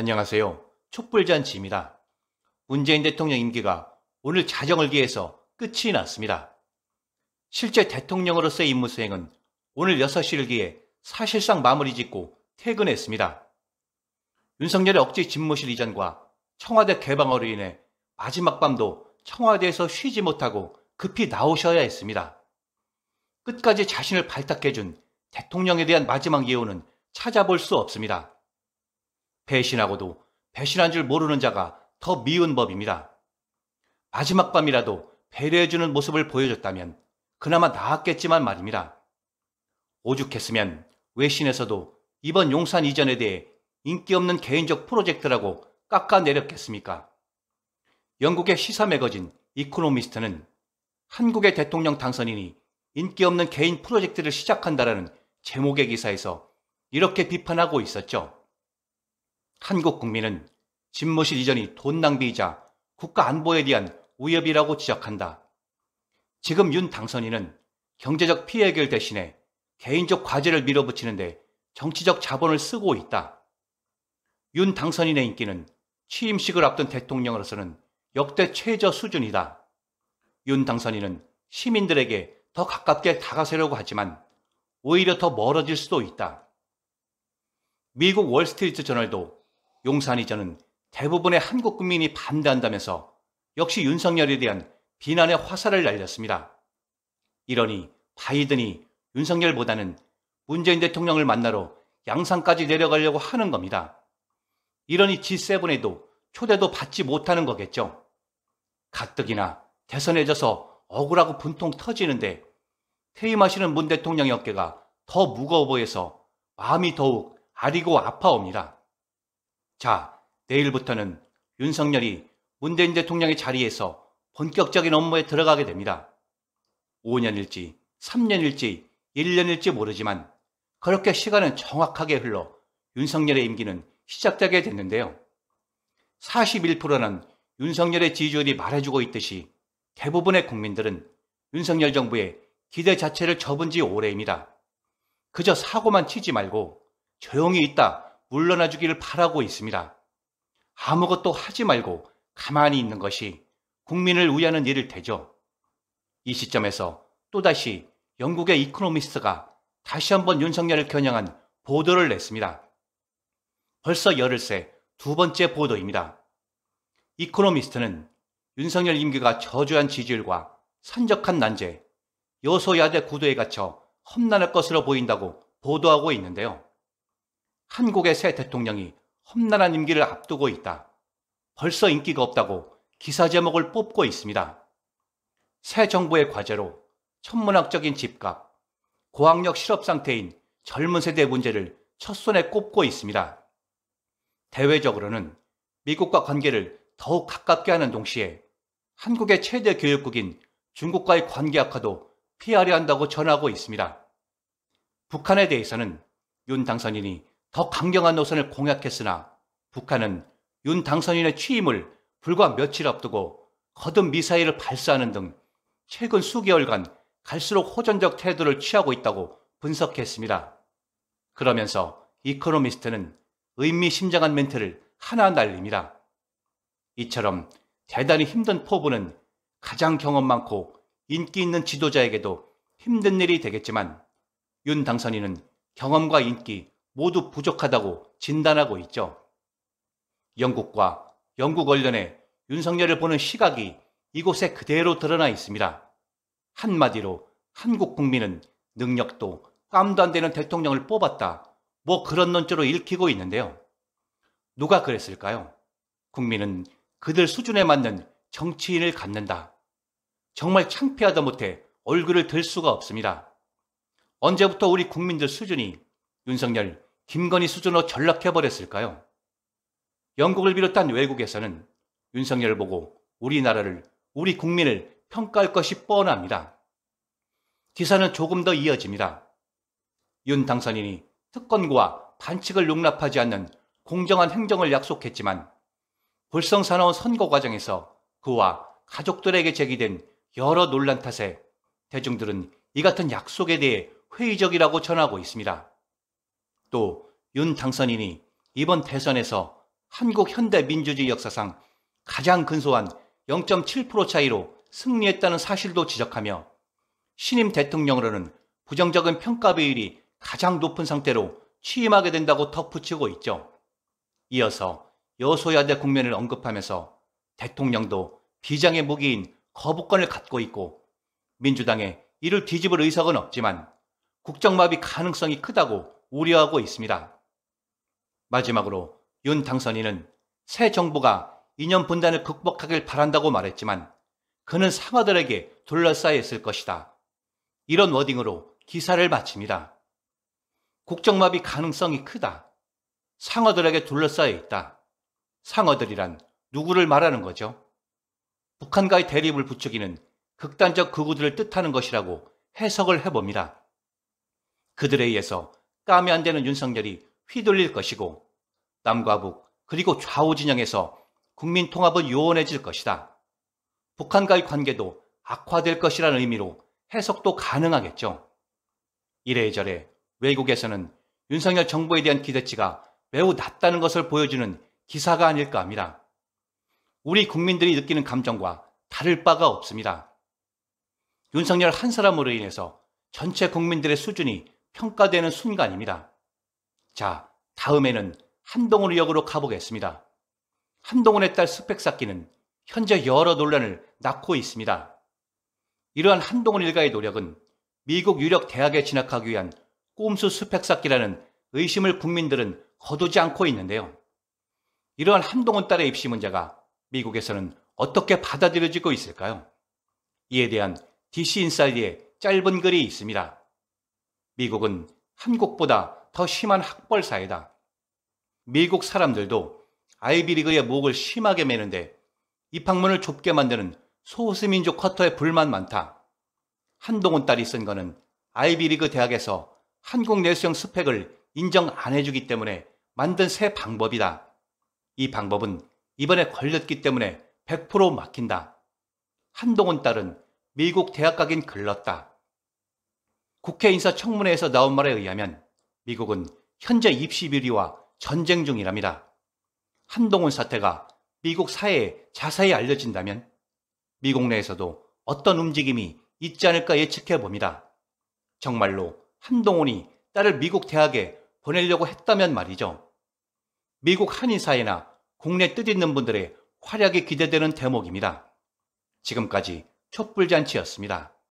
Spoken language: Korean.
안녕하세요. 촛불잔치입니다. 문재인 대통령 임기가 오늘 자정을기해서 끝이 났습니다. 실제 대통령으로서의 임무 수행은 오늘 6시를 기해 사실상 마무리 짓고 퇴근했습니다. 윤석열의 억지 집무실 이전과 청와대 개방으로 인해 마지막 밤도 청와대에서 쉬지 못하고 급히 나오셔야 했습니다. 끝까지 자신을 발탁해준 대통령에 대한 마지막 예우는 찾아볼 수 없습니다. 배신하고도 배신한 줄 모르는 자가 더 미운 법입니다. 마지막 밤이라도 배려해주는 모습을 보여줬다면 그나마 나았겠지만 말입니다. 오죽했으면 외신에서도 이번 용산 이전에 대해 인기 없는 개인적 프로젝트라고 깎아내렸겠습니까? 영국의 시사 매거진 이코노미스트는 한국의 대통령 당선인이 인기 없는 개인 프로젝트를 시작한다라는 제목의 기사에서 이렇게 비판하고 있었죠. 한국 국민은 집무실 이전이 돈 낭비이자 국가 안보에 대한 위협이라고 지적한다. 지금 윤 당선인은 경제적 피해 해결 대신에 개인적 과제를 밀어붙이는데 정치적 자본을 쓰고 있다. 윤 당선인의 인기는 취임식을 앞둔 대통령으로서는 역대 최저 수준이다. 윤 당선인은 시민들에게 더 가깝게 다가서려고 하지만 오히려 더 멀어질 수도 있다. 미국 월스트리트 저널도 용산이 전은 대부분의 한국 국민이 반대한다면서 역시 윤석열에 대한 비난의 화살을 날렸습니다. 이러니 바이든이 윤석열보다는 문재인 대통령을 만나러 양산까지 내려가려고 하는 겁니다. 이러니 G7에도 초대도 받지 못하는 거겠죠. 가뜩이나 대선에 져서 억울하고 분통 터지는데 퇴임하시는 문 대통령의 어깨가 더 무거워 보여서 마음이 더욱 아리고 아파옵니다. 자, 내일부터는 윤석열이 문재인 대통령의 자리에서 본격적인 업무에 들어가게 됩니다. 5년일지 3년일지 1년일지 모르지만 그렇게 시간은 정확하게 흘러 윤석열의 임기는 시작되게 됐는데요. 41%는 윤석열의 지지율이 말해주고 있듯이 대부분의 국민들은 윤석열 정부의 기대 자체를 접은 지 오래입니다. 그저 사고만 치지 말고 조용히 있다 물러나 주기를 바라고 있습니다. 아무것도 하지 말고 가만히 있는 것이 국민을 위하는 일일 테죠. 이 시점에서 또다시 영국의 이코노미스트가 다시 한번 윤석열을 겨냥한 보도를 냈습니다. 벌써 열흘새 두 번째 보도입니다. 이코노미스트는 윤석열 임기가 저조한 지지율과 산적한 난제, 여소야대 구도에 갇혀 험난할 것으로 보인다고 보도하고 있는데요. 한국의 새 대통령이 험난한 임기를 앞두고 있다. 벌써 인기가 없다고 기사 제목을 뽑고 있습니다. 새 정부의 과제로 천문학적인 집값, 고학력 실업 상태인 젊은 세대의 문제를 첫손에 꼽고 있습니다. 대외적으로는 미국과 관계를 더욱 가깝게 하는 동시에 한국의 최대 교육국인 중국과의 관계 악화도 피하려 한다고 전하고 있습니다. 북한에 대해서는 윤 당선인이 더 강경한 노선을 공약했으나 북한은 윤 당선인의 취임을 불과 며칠 앞두고 거듭 미사일을 발사하는 등 최근 수개월간 갈수록 호전적 태도를 취하고 있다고 분석했습니다. 그러면서 이코노미스트는 의미심장한 멘트를 하나 날립니다. 이처럼 대단히 힘든 포부는 가장 경험 많고 인기 있는 지도자에게도 힘든 일이 되겠지만 윤 당선인은 경험과 인기 모두 부족하다고 진단하고 있죠. 영국과 영국 언론의 윤석열을 보는 시각이 이곳에 그대로 드러나 있습니다. 한마디로 한국 국민은 능력도 깜도 안 되는 대통령을 뽑았다. 뭐 그런 논조로 읽히고 있는데요. 누가 그랬을까요? 국민은 그들 수준에 맞는 정치인을 갖는다. 정말 창피하다 못해 얼굴을 들 수가 없습니다. 언제부터 우리 국민들 수준이 윤석열 김건희 수준으로 전락해버렸을까요? 영국을 비롯한 외국에서는 윤석열을 보고 우리나라를, 우리 국민을 평가할 것이 뻔합니다. 기사는 조금 더 이어집니다. 윤 당선인이 특권과 반칙을 용납하지 않는 공정한 행정을 약속했지만 불성사나운 선거 과정에서 그와 가족들에게 제기된 여러 논란 탓에 대중들은 이 같은 약속에 대해 회의적이라고 전하고 있습니다. 또윤 당선인이 이번 대선에서 한국 현대 민주주의 역사상 가장 근소한 0.7% 차이로 승리했다는 사실도 지적하며 신임 대통령으로는 부정적인 평가 비율이 가장 높은 상태로 취임하게 된다고 덧붙이고 있죠. 이어서 여소야대 국면을 언급하면서 대통령도 비장의 무기인 거부권을 갖고 있고 민주당에 이를 뒤집을 의석은 없지만 국정마비 가능성이 크다고 우려하고 있습니다. 마지막으로 윤 당선인은 새 정부가 이념 분단을 극복하길 바란다고 말했지만 그는 상과들에게 둘러싸여 있을 것이다. 이런 워딩으로 기사를 마칩니다. 국정마비 가능성이 크다. 상어들에게 둘러싸여 있다. 상어들이란 누구를 말하는 거죠? 북한과의 대립을 부추기는 극단적 극우들을 뜻하는 것이라고 해석을 해봅니다. 그들에 의해서 땀이 안 되는 윤석열이 휘둘릴 것이고 남과 북 그리고 좌우 진영에서 국민 통합은 요원해질 것이다. 북한과의 관계도 악화될 것이라는 의미로 해석도 가능하겠죠. 이래저래 외국에서는 윤석열 정부에 대한 기대치가 매우 낮다는 것을 보여주는 기사가 아닐까 합니다. 우리 국민들이 느끼는 감정과 다를 바가 없습니다. 윤석열 한 사람으로 인해서 전체 국민들의 수준이 평가되는 순간입니다. 자, 다음에는 한동훈 의 역으로 가보겠습니다. 한동훈의 딸 스펙 쌓기는 현재 여러 논란을 낳고 있습니다. 이러한 한동훈 일가의 노력은 미국 유력 대학에 진학하기 위한 꼼수 스펙 쌓기라는 의심을 국민들은 거두지 않고 있는데요. 이러한 한동훈 딸의 입시 문제가 미국에서는 어떻게 받아들여지고 있을까요? 이에 대한 DC 인사이드의 짧은 글이 있습니다. 미국은 한국보다 더 심한 학벌 사회다. 미국 사람들도 아이비리그의 목을 심하게 매는데 입학문을 좁게 만드는 소수민족 커터에 불만 많다. 한동훈 딸이 쓴 거는 아이비리그 대학에서 한국 내수형 스펙을 인정 안 해주기 때문에 만든 새 방법이다. 이 방법은 이번에 걸렸기 때문에 100% 막힌다. 한동훈 딸은 미국 대학가긴 글렀다. 국회 인사청문회에서 나온 말에 의하면 미국은 현재 입시 비리와 전쟁 중이랍니다. 한동훈 사태가 미국 사회에 자세히 알려진다면 미국 내에서도 어떤 움직임이 있지 않을까 예측해 봅니다. 정말로 한동훈이 딸을 미국 대학에 보내려고 했다면 말이죠. 미국 한인사회나 국내 뜻있는 분들의 활약이 기대되는 대목입니다. 지금까지 촛불잔치였습니다.